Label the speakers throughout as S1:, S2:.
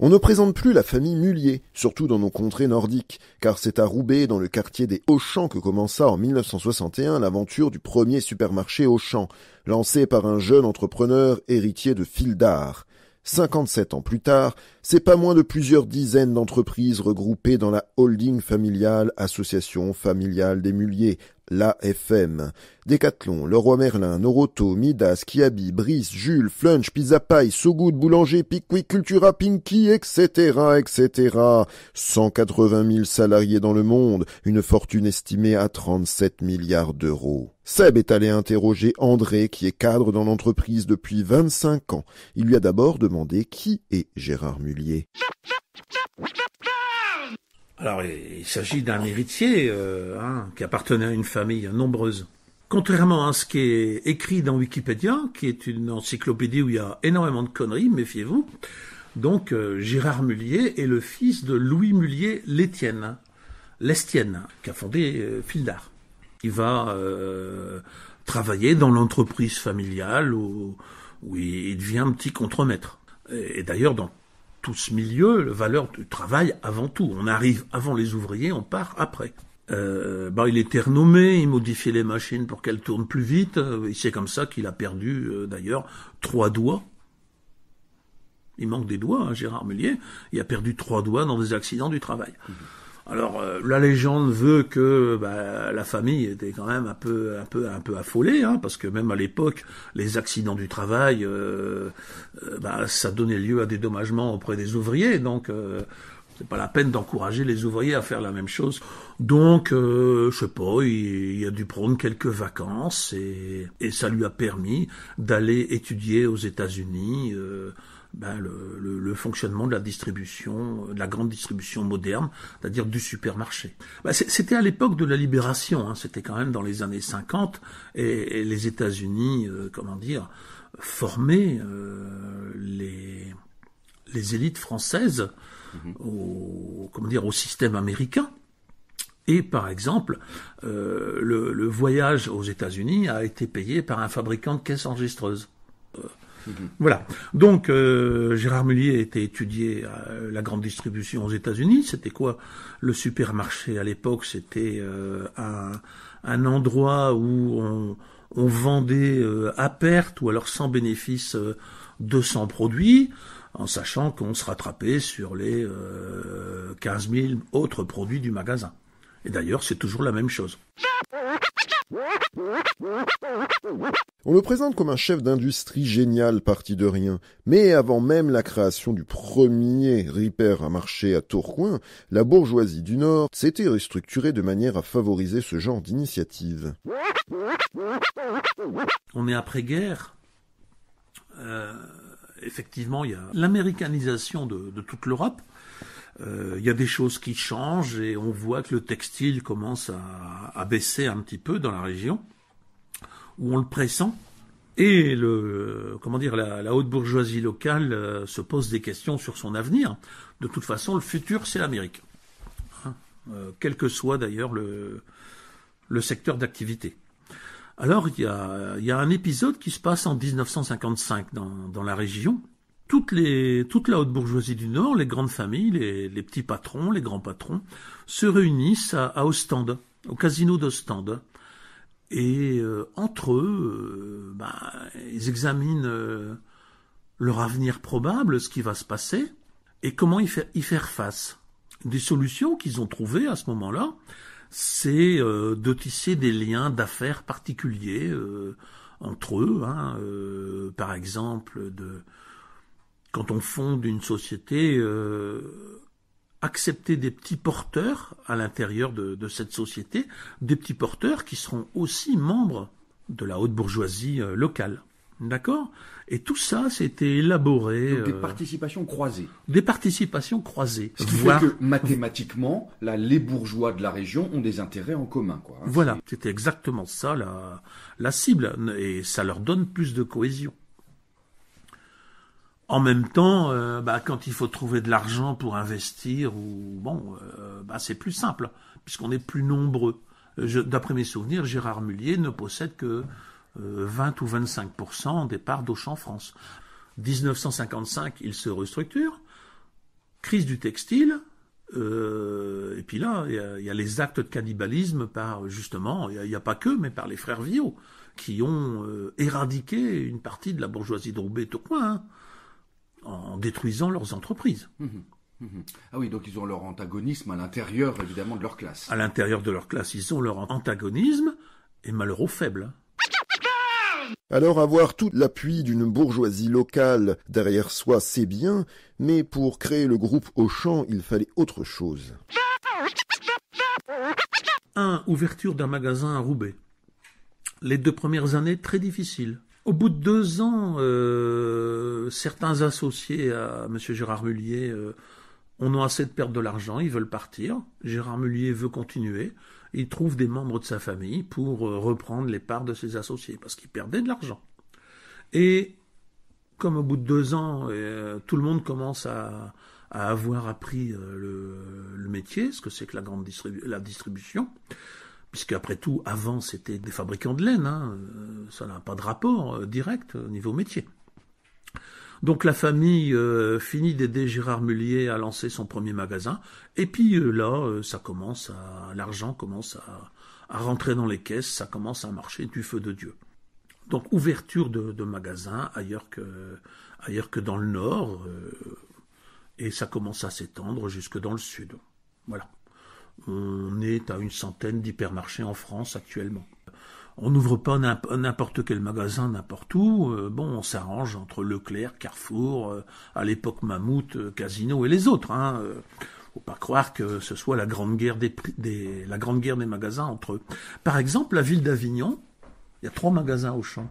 S1: On ne présente plus la famille Mullier, surtout dans nos contrées nordiques, car c'est à Roubaix, dans le quartier des Auchan, que commença en 1961 l'aventure du premier supermarché Auchan, lancé par un jeune entrepreneur héritier de fil d'art. 57 ans plus tard, c'est pas moins de plusieurs dizaines d'entreprises regroupées dans la holding familiale Association familiale des Mulliers, la FM. Décathlon, Leroy Merlin, Noroto, Midas, Kiabi, Brice, Jules, Flunch, Pizza Pie, Sogood, Boulanger, Pickwick, Cultura, Pinky, etc., etc. 180 000 salariés dans le monde, une fortune estimée à 37 milliards d'euros. Seb est allé interroger André, qui est cadre dans l'entreprise depuis 25 ans. Il lui a d'abord demandé qui est Gérard Mullier.
S2: Alors, il, s'agit d'un héritier euh, hein, qui appartenait à une famille nombreuse. Contrairement à ce qui est écrit dans Wikipédia, qui est une encyclopédie où il y a énormément de conneries, méfiez-vous, donc euh, Gérard Mullier est le fils de Louis Mullier l'Étienne, l'Estienne, qui a fondé euh, Fildar. Il va euh, travailler dans l'entreprise familiale où, il devient un petit contremaître. Et d'ailleurs, dans ce milieu, la valeur du travail avant tout. On arrive avant les ouvriers, on part après. Euh, bah, il était renommé, il modifiait les machines pour qu'elles tournent plus vite, euh, et c'est comme ça qu'il a perdu euh, d'ailleurs trois doigts. Il manque des doigts, hein, Gérard Mullier, il a perdu trois doigts dans des accidents du travail. Mmh. Alors euh, la légende veut que bah, la famille était quand même un peu un peu un peu affolée, hein, parce que même à l'époque, les accidents du travail, euh, euh, bah, ça donnait lieu à des dommagements auprès des ouvriers, donc euh, c'est pas la peine d'encourager les ouvriers à faire la même chose. Donc, euh, je sais pas, il, a dû prendre quelques vacances et, ça lui a permis d'aller étudier aux États-Unis. Ben, le, fonctionnement de la distribution, euh, de la grande distribution moderne, c'est-à-dire du supermarché. Ben, c'était à l'époque de la libération, hein. c'était quand même dans les années 50, et, les États-Unis, euh, comment dire, formaient euh, les, élites françaises mm-hmm. au, comment dire, au système américain. Et par exemple, le, le, voyage aux États-Unis a été payé par un fabricant de caisses enregistreuses. Mhm. Voilà. Donc euh, Gérard Mullier était étudié à la grande distribution aux États-Unis. C'était quoi le supermarché à l'époque C'était euh, un, endroit où on, vendait euh, à perte ou alors sans bénéfice 200 produits en sachant qu'on se rattrapait sur les 15 000 autres produits du magasin. Et d'ailleurs, c'est toujours
S1: la même chose. On le présente comme un chef d'industrie génial parti de rien, mais avant même la création du premier repair à marché à Tourcoing, la bourgeoisie du Nord s'était restructurée de manière à favoriser ce genre d'initiative.
S2: On est après-guerre. Euh, effectivement, il y a l'américanisation de toute l'Europe. Euh, il y a des choses qui changent et on voit que le textile commence à, baisser un petit peu dans la région où on le pressent. Et comment dire, la, haute bourgeoisie locale euh, se pose des questions sur son avenir. De toute façon, le futur, c'est l'Amérique, hein, euh, quel que soit d'ailleurs le, secteur d'activité. Alors, il y a, un épisode qui se passe en 1955 dans la région, toute la haute bourgeoisie du Nord, les grandes familles, les, petits patrons, les grands patrons, se réunissent à, Ostende, au casino d'Ostende. Et euh, entre eux, euh, bah, ils examinent euh, leur avenir probable, ce qui va se passer, et comment y faire, face. Des solutions qu'ils ont trouvées à ce moment-là, c'est de tisser des liens d'affaires particuliers entre eux, hein, par exemple de quand on fonde une société, euh, accepter des petits porteurs à l'intérieur de, cette société, des petits porteurs qui seront aussi membres de la haute bourgeoisie euh, locale. D'accord Et tout ça, c'était élaboré. des euh, participations croisées. Des participations croisées. Ce que mathématiquement, les bourgeois de la région ont des intérêts en commun. Quoi. Hein. Voilà, c'était exactement ça la, la cible. Et ça leur donne plus de cohésion. En même temps, euh, bah, quand il faut trouver de l'argent pour investir, ou bon, euh, bah, c'est plus simple, puisqu'on est plus nombreux. Euh, d'après mes souvenirs, Gérard Mullier ne possède que 20 ou 25 des parts d'Auchan France. 1955, il se restructure. Crise du textile. et puis là, il y, a les actes de cannibalisme par, justement, il n'y a, pas que, mais par les frères Viau, qui ont éradiqué une partie de la bourgeoisie de roubaix hein en détruisant leurs entreprises. Mmh, mmh, mmh. Ah oui, donc ils ont leur antagonisme à l'intérieur, évidemment, de leur classe. À l'intérieur de leur classe, ils ont leur antagonisme, et malheureux faibles.
S1: Alors avoir tout l'appui d'une bourgeoisie locale derrière soi, c'est bien, mais pour créer le groupe Auchan, il fallait autre chose.
S2: 1. Ouverture d'un magasin à Roubaix. Les deux premières années très difficiles. Au bout de deux ans, euh, certains associés à M. Gérard Mullier euh, ont assez de perdre de l'argent, ils veulent partir. Gérard Mullier veut continuer. Il trouve des membres de sa famille pour euh, reprendre les parts de ses associés parce qu'il perdait de l'argent. Et comme au bout de deux ans, tout le monde commence à, avoir appris le, métier, ce que c'est que la grande la distribution, puisque après tout, avant c'était des fabricants de laine, hein. euh, ça n'a pas de rapport euh, direct au euh, niveau métier. Donc la famille finit d'aider Gérard Mullier à lancer son premier magasin, et puis là, ça commence l'argent commence à, rentrer dans les caisses, ça commence à marcher du feu de Dieu. Donc ouverture de, magasins ailleurs que, ailleurs que dans le nord, et ça commence à s'étendre jusque dans le sud. Voilà. On est à une centaine d'hypermarchés en France actuellement. On n'ouvre pas n'importe quel magasin n'importe où. Euh, bon, on s'arrange entre Leclerc, Carrefour, euh, à l'époque Mammouth, euh, Casino et les autres. Hein. Faut pas croire que ce soit la grande guerre des, la grande guerre des magasins entre eux. Par exemple, la ville d'Avignon, il y a trois magasins au champ.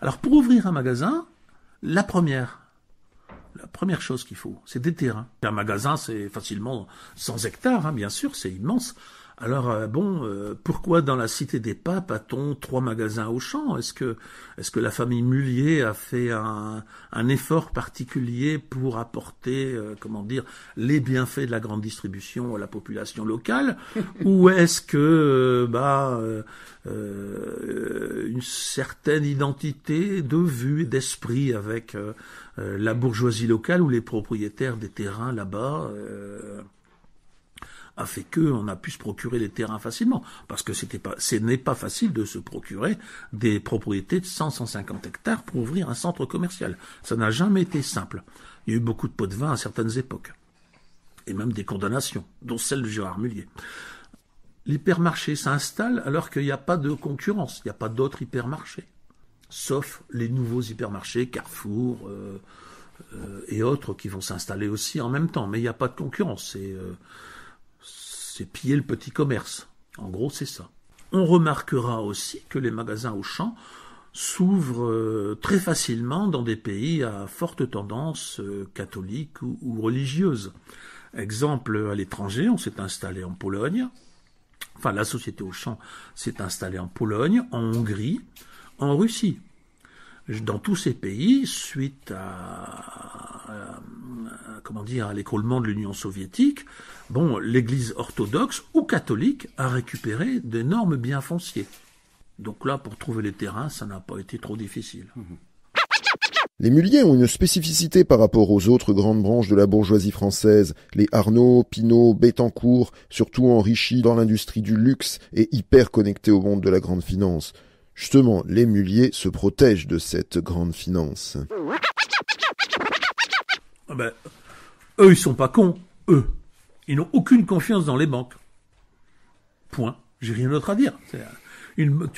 S2: Alors pour ouvrir un magasin, la première, première chose qu'il faut, c'est des terrains. Un magasin, c'est facilement 100 hectares, hein, bien sûr, c'est immense. Alors euh, bon, euh, pourquoi dans la cité des papes a-t-on trois magasins Auchan Est-ce que est-ce que la famille Mullier a fait un, effort particulier pour apporter euh, comment dire les bienfaits de la grande distribution à la population locale ou est-ce que bah, une certaine identité de vue et d'esprit avec la bourgeoisie locale ou les propriétaires des terrains là-bas a fait qu'on a pu se procurer des terrains facilement, parce que c'était pas, ce n'est pas facile de se procurer des propriétés de 100-150 hectares pour ouvrir un centre commercial. Ça n'a jamais été simple. Il y a eu beaucoup de pots de vin à certaines époques, et même des condamnations, dont celle de Gérard Mullier. L'hypermarché s'installe alors qu'il n'y a pas de concurrence, il n'y a pas d'autres hypermarchés, sauf les nouveaux hypermarchés, Carrefour. Euh, euh, et autres qui vont s'installer aussi en même temps, mais il n'y a pas de concurrence. Euh, c'est piller le petit commerce. En gros, c'est ça. On remarquera aussi que les magasins Auchan s'ouvrent euh, très facilement dans des pays à forte tendance euh, catholique ou religieuse. Exemple, à l'étranger, on s'est installé en Pologne, enfin la société Auchan s'est installée en Pologne, en Hongrie, en Russie dans tous ces pays, suite à, comment dire, à l'écroulement de l'Union soviétique, bon, l'Église orthodoxe ou catholique a récupéré d'énormes biens fonciers. Donc là, pour trouver les terrains, ça n'a pas été trop difficile.
S1: Les Muliers ont une spécificité par rapport aux autres grandes branches de la bourgeoisie française, les Arnaud, Pinault, Bettencourt, surtout enrichis dans l'industrie du luxe et hyper connectés au monde de la grande finance. Justement, les muliers se protègent de cette grande finance.
S2: Ah ben, eux, ils sont pas cons, eux. Ils n'ont aucune confiance dans les banques. Point. J'ai rien d'autre à dire. Euh, une,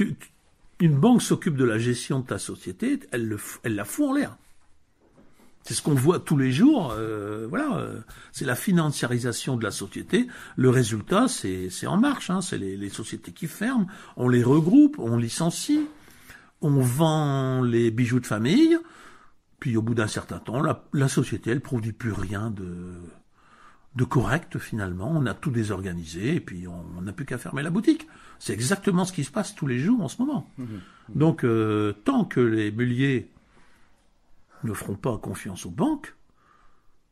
S2: banque s'occupe de la gestion de ta société, elle, elle la fout en l'air. C'est ce qu'on voit tous les jours. Euh, voilà, euh, c'est la financiarisation de la société. Le résultat, c'est en marche. Hein, c'est les, sociétés qui ferment. On les regroupe, on licencie, on vend les bijoux de famille. Puis au bout d'un certain temps, la, société, elle produit plus rien de, de correct finalement. On a tout désorganisé et puis on n'a plus qu'à fermer la boutique. C'est exactement ce qui se passe tous les jours en ce moment. Mmh. Donc euh, tant que les bulliers ne feront pas confiance aux banques,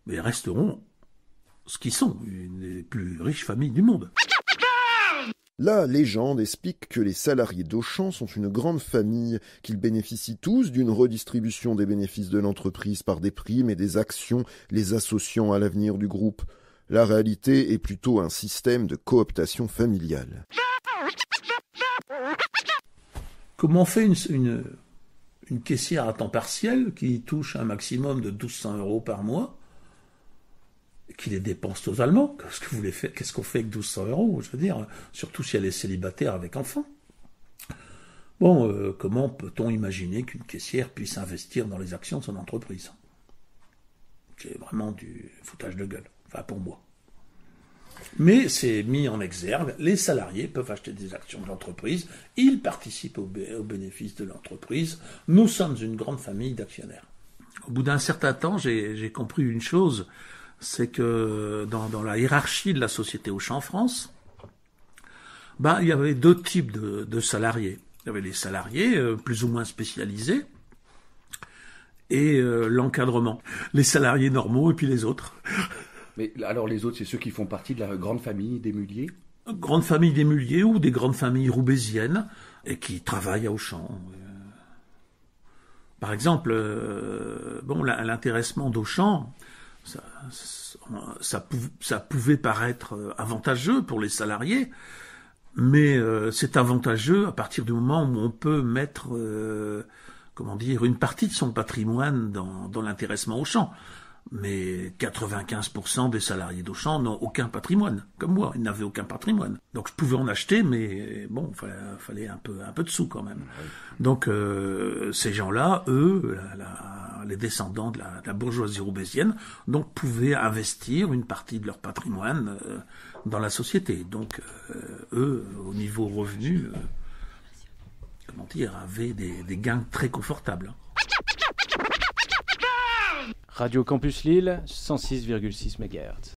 S1: mais resteront ce qu'ils sont, une des plus riches familles du monde. La légende explique que les salariés d'Auchan sont une grande famille, qu'ils bénéficient tous d'une redistribution des bénéfices de l'entreprise par des primes et des actions les associant à l'avenir du groupe. La réalité est plutôt un système de cooptation familiale.
S2: Comment fait une une caissière à temps partiel qui touche un maximum de 1200 euros par mois, qui les dépense aux Allemands. Qu'est-ce qu'on fait avec 1200 euros Je veux dire, surtout si elle est célibataire avec enfant. Bon, euh, comment peut-on imaginer qu'une caissière puisse investir dans les actions de son entreprise C'est vraiment du foutage de gueule, enfin pour moi mais c'est mis en exergue. Les salariés peuvent acheter des actions de l'entreprise, ils participent aux au bénéfices de l'entreprise. Nous sommes une grande famille d'actionnaires. Au bout d'un certain temps, j'ai compris une chose, c'est que dans, la hiérarchie de la société Auchan France, ben, il y avait deux types de, salariés. Il y avait les salariés euh, plus ou moins spécialisés, et euh, l'encadrement. Les salariés normaux et puis les autres alors les autres, c'est ceux qui font partie de la grande famille des muliers Grande famille des muliers ou des grandes familles roubaisiennes et qui travaillent à Auchan. Euh, par exemple, euh, bon, l'intéressement d'Auchan, ça, pouvait paraître euh, avantageux pour les salariés, mais c'est avantageux à partir du moment où on peut mettre, comment dire, une partie de son patrimoine dans, dans l'intéressement Auchan mais 95% des salariés d'Auchan n'ont aucun patrimoine, comme moi, ils n'avaient aucun patrimoine. Donc je pouvais en acheter, mais bon, il fallait un peu un peu de sous quand même. Donc euh, ces gens-là, eux, les descendants de la, bourgeoisie roubaisienne, donc pouvaient investir une partie de leur patrimoine euh, dans la société. Donc euh, eux, au niveau revenu, comment dire, avaient des gains très
S1: confortables. Hein. Radio Campus Lille, 106,6 MHz.